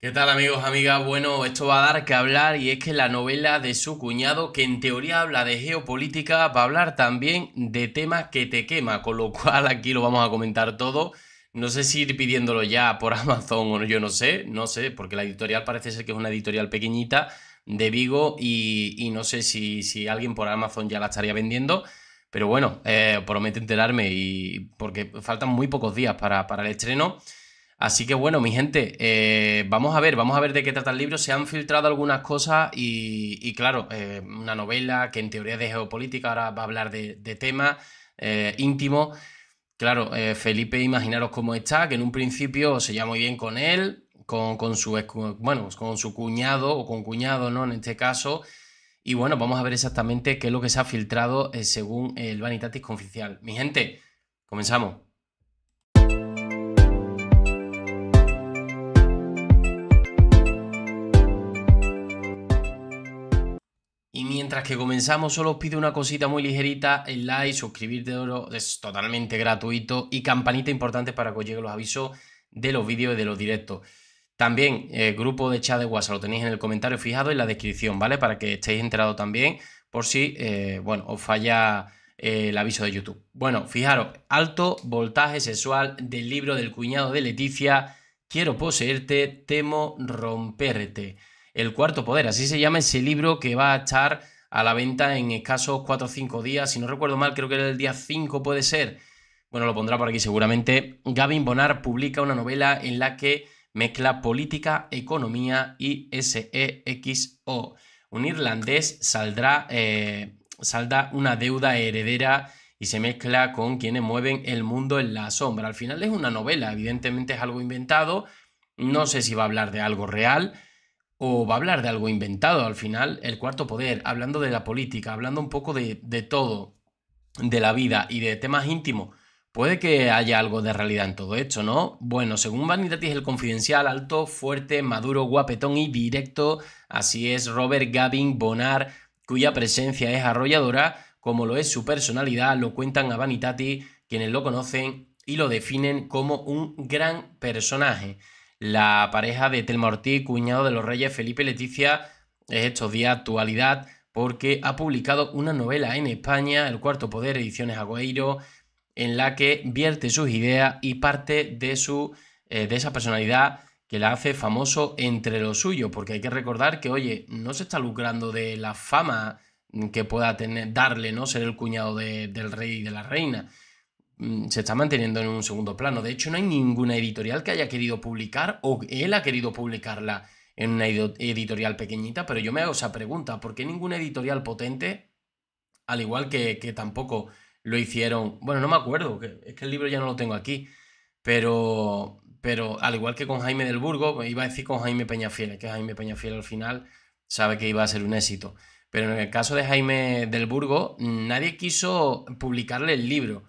¿Qué tal amigos, amigas? Bueno, esto va a dar que hablar y es que la novela de su cuñado, que en teoría habla de geopolítica, va a hablar también de temas que te quema, con lo cual aquí lo vamos a comentar todo. No sé si ir pidiéndolo ya por Amazon o yo no sé, no sé, porque la editorial parece ser que es una editorial pequeñita de Vigo y, no sé si, si alguien por Amazon ya la estaría vendiendo. Pero bueno, eh, prometo enterarme y porque faltan muy pocos días para, para el estreno. Así que bueno, mi gente, eh, vamos a ver, vamos a ver de qué trata el libro. Se han filtrado algunas cosas y, claro, eh, una novela que en teoría es de geopolítica, ahora va a hablar de, tema temas eh, íntimos. Claro, Felipe, imaginaros cómo está, que en un principio se lleva muy bien con él, con, su, bueno, con su cuñado o con cuñado, ¿no? En este caso. Y bueno, vamos a ver exactamente qué es lo que se ha filtrado según el Vanitatis Conficial. Mi gente, comenzamos. mientras que comenzamos, solo os pido una cosita muy ligerita, el like, suscribirte es totalmente gratuito y campanita importante para que os lleguen los avisos de los vídeos y de los directos. También el eh, grupo de chat de WhatsApp lo tenéis en el comentario fijado en la descripción, ¿vale? Para que estéis enterados también por si, eh, bueno, os falla eh, el aviso de YouTube. Bueno, fijaros, alto voltaje sexual del libro del cuñado de Leticia, quiero poseerte, temo romperte. El cuarto poder, así se llama ese libro que va a estar a la venta en escasos 4 o 5 días. Si no recuerdo mal, creo que era el día 5 puede ser. Bueno, lo pondrá por aquí seguramente. Gavin Bonar publica una novela en la que mezcla política, economía y SEXO. Un irlandés saldrá, eh, salda una deuda heredera y se mezcla con quienes mueven el mundo en la sombra. Al final es una novela, evidentemente es algo inventado. No sé si va a hablar de algo real, o va a hablar de algo inventado al final, el cuarto poder, hablando de la política, hablando un poco de, todo, de la vida y de temas íntimos. Puede que haya algo de realidad en todo esto, ¿no? Bueno, según Vanitatis, el confidencial, alto, fuerte, maduro, guapetón y directo, así es Robert Gavin Bonar, cuya presencia es arrolladora, como lo es su personalidad, lo cuentan a Vanitatis quienes lo conocen y lo definen como un gran personaje la pareja de Telma Ortiz, cuñado de los reyes Felipe y Leticia, es estos días actualidad porque ha publicado una novela en España, El Cuarto Poder, Ediciones Agüero, en la que vierte sus ideas y parte de, su, eh, de esa personalidad que la hace famoso entre los suyos, porque hay que recordar que, oye, no se está lucrando de la fama que pueda tener, darle, ¿no? Ser el cuñado del rey y de la reina, Mm, se está manteniendo en un segundo plano. De hecho, no hay ninguna editorial que haya querido publicar o él ha querido publicarla en una editorial pequeñita, pero yo me hago esa pregunta, ¿por qué ninguna editorial potente, al igual que, que tampoco lo hicieron, bueno, no me acuerdo, es que el libro ya no lo tengo aquí, pero, pero al igual que con Jaime del Burgo, pues iba a decir con Jaime Peñafiel, que Jaime Peñafiel al final sabe que iba a ser un éxito, pero en el caso de Jaime del Burgo, mm, nadie quiso publicarle el libro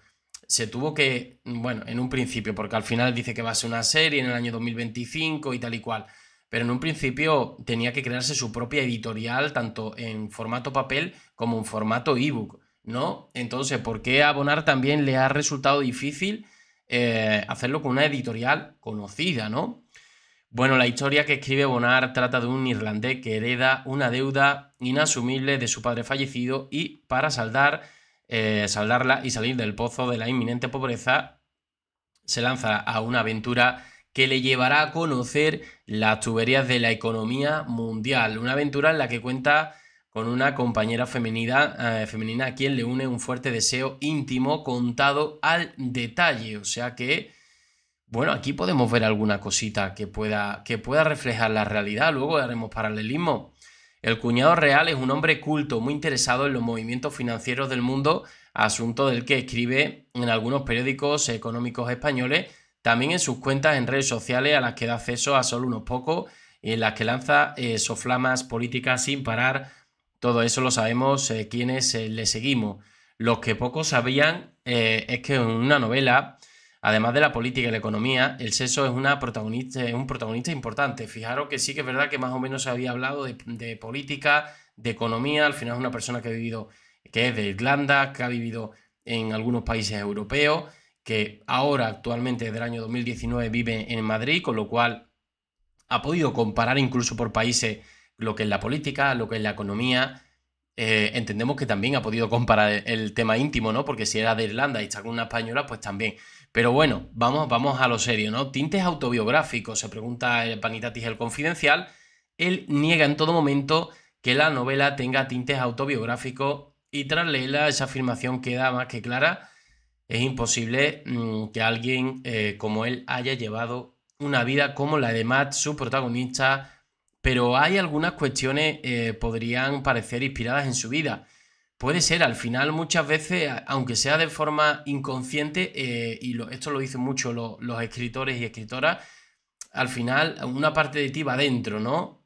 se tuvo que, bueno, en un principio, porque al final dice que va a ser una serie en el año 2025 y tal y cual, pero en un principio tenía que crearse su propia editorial, tanto en formato papel como en formato ebook, ¿no? Entonces, ¿por qué a Bonar también le ha resultado difícil eh, hacerlo con una editorial conocida, ¿no? Bueno, la historia que escribe Bonar trata de un irlandés que hereda una deuda inasumible de su padre fallecido y para saldar eh, saldarla y salir del pozo de la inminente pobreza, se lanza a una aventura que le llevará a conocer las tuberías de la economía mundial. Una aventura en la que cuenta con una compañera femenina, eh, femenina a quien le une un fuerte deseo íntimo contado al detalle. O sea que, bueno, aquí podemos ver alguna cosita que pueda, que pueda reflejar la realidad. Luego haremos paralelismo. El cuñado real es un hombre culto, muy interesado en los movimientos financieros del mundo, asunto del que escribe en algunos periódicos económicos españoles, también en sus cuentas en redes sociales a las que da acceso a solo unos pocos y en las que lanza eh, soflamas políticas sin parar. Todo eso lo sabemos eh, quienes eh, le seguimos. Los que pocos sabían es que en una novela Además de la política y la economía, el sexo es, una protagonista, un protagonista importante. Fijaros que sí que es verdad que más o menos se había hablado de, de, política, de economía. Al final es una persona que ha vivido, que es de Irlanda, que ha vivido en algunos países europeos, que ahora actualmente desde el año 2019 vive en Madrid, con lo cual ha podido comparar incluso por países lo que es la política, lo que es la economía, eh, entendemos que también ha podido comparar el, tema íntimo, ¿no? Porque si era de Irlanda y está con una española, pues también. Pero bueno, vamos, vamos a lo serio, ¿no? Tintes autobiográficos, se pregunta el Panitatis el Confidencial. Él niega en todo momento que la novela tenga tintes autobiográficos y tras leerla esa afirmación queda más que clara. Es imposible mm, que alguien eh, como él haya llevado una vida como la de Matt, su protagonista, pero hay algunas cuestiones que eh, podrían parecer inspiradas en su vida. Puede ser, al final muchas veces, aunque sea de forma inconsciente, eh, y esto lo dicen mucho los escritores y escritoras, al final una parte de ti va dentro, ¿no?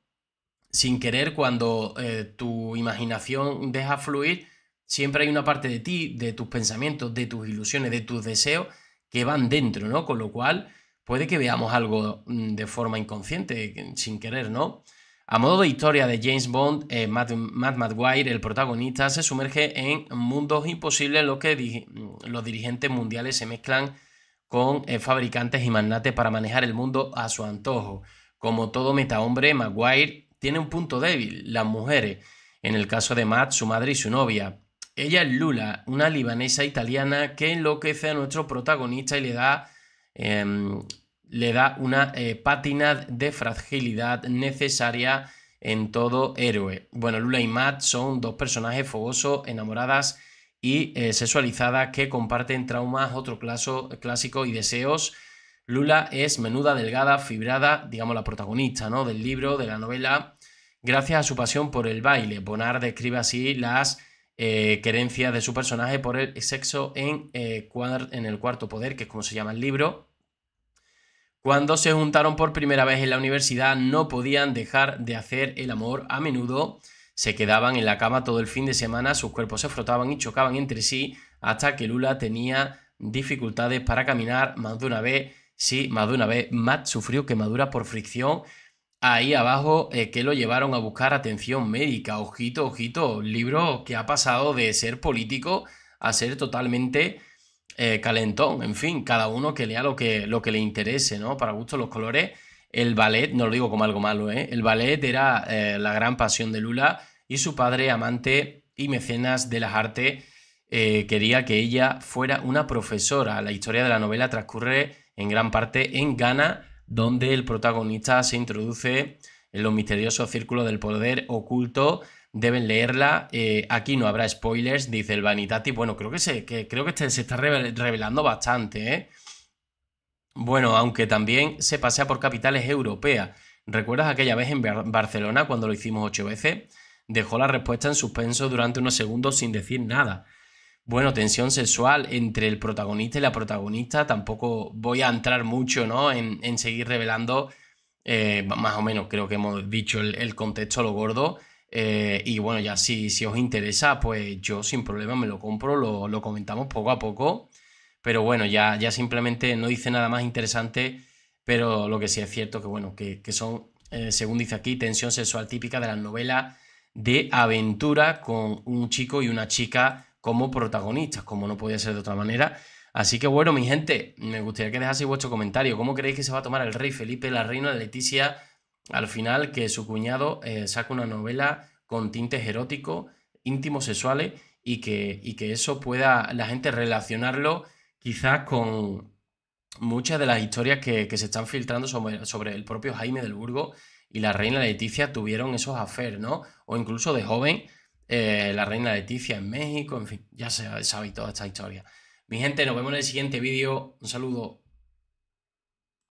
Sin querer, cuando eh, tu imaginación deja fluir, siempre hay una parte de ti, de tus pensamientos, de tus ilusiones, de tus deseos que van dentro, ¿no? Con lo cual, puede que veamos algo mm, de forma inconsciente, sin querer, ¿no? A modo de historia de James Bond, eh, Matt, Matt McGuire, el protagonista, se sumerge en mundos imposibles en los que mm, los dirigentes mundiales se mezclan con eh, fabricantes y magnates para manejar el mundo a su antojo. Como todo metahombre, Maguire tiene un punto débil, las mujeres. En el caso de Matt, su madre y su novia. Ella es Lula, una libanesa italiana que enloquece a nuestro protagonista y le da Em, le da una eh, pátina de fragilidad necesaria en todo héroe. Bueno, Lula y Matt son dos personajes fogosos, enamoradas y eh, sexualizadas que comparten traumas, otro clásico y deseos. Lula es menuda, delgada, fibrada, digamos la protagonista ¿no? del libro, de la novela, gracias a su pasión por el baile. Bonar describe así las eh, de su personaje por el sexo en, eh, en el cuarto poder, que es como se llama el libro. Cuando se juntaron por primera vez en la universidad no podían dejar de hacer el amor a menudo. Se quedaban en la cama todo el fin de semana, sus cuerpos se frotaban y chocaban entre sí hasta que Lula tenía dificultades para caminar más de una vez. Sí, más de una vez Matt sufrió quemadura por fricción ahí abajo eh, que lo llevaron a buscar atención médica. Ojito, ojito, libro que ha pasado de ser político a ser totalmente eh, calentón. En fin, cada uno que lea lo que, lo que le interese, ¿no? Para gusto los colores. El ballet, no lo digo como algo malo, ¿eh? El ballet era la gran pasión de Lula y su padre, amante y mecenas de las artes, quería que ella fuera una profesora. La historia de la novela transcurre en gran parte en Ghana donde el protagonista se introduce en los misteriosos círculos del poder oculto. Deben leerla. Eh, aquí no habrá spoilers, dice el Vanitati. Bueno, creo que se, que, creo que este se está revelando bastante. ¿eh? Bueno, aunque también se pasea por capitales europeas. ¿Recuerdas aquella vez en Barcelona cuando lo hicimos ocho veces? Dejó la respuesta en suspenso durante unos segundos sin decir nada bueno, tensión sexual entre el protagonista y la protagonista. Tampoco voy a entrar mucho ¿no? en, seguir revelando, eh, más o menos creo que hemos dicho el, contexto lo gordo. Eh, y bueno, ya si, si, os interesa, pues yo sin problema me lo compro, lo, comentamos poco a poco. Pero bueno, ya, ya, simplemente no dice nada más interesante, pero lo que sí es cierto que bueno, que, son, eh, según dice aquí, tensión sexual típica de las novelas de aventura con un chico y una chica como protagonistas, como no podía ser de otra manera. Así que bueno, mi gente, me gustaría que dejaseis vuestro comentario. ¿Cómo creéis que se va a tomar el rey Felipe, la reina Leticia, al final que su cuñado eh, saca una novela con tintes eróticos, íntimos, sexuales, y que, y que eso pueda la gente relacionarlo quizás con muchas de las historias que, se están filtrando sobre, sobre, el propio Jaime del Burgo y la reina Leticia tuvieron esos afer, ¿no? O incluso de joven eh, la reina Leticia en México, en fin, ya sabéis toda esta historia. Mi gente, nos vemos en el siguiente vídeo. Un saludo.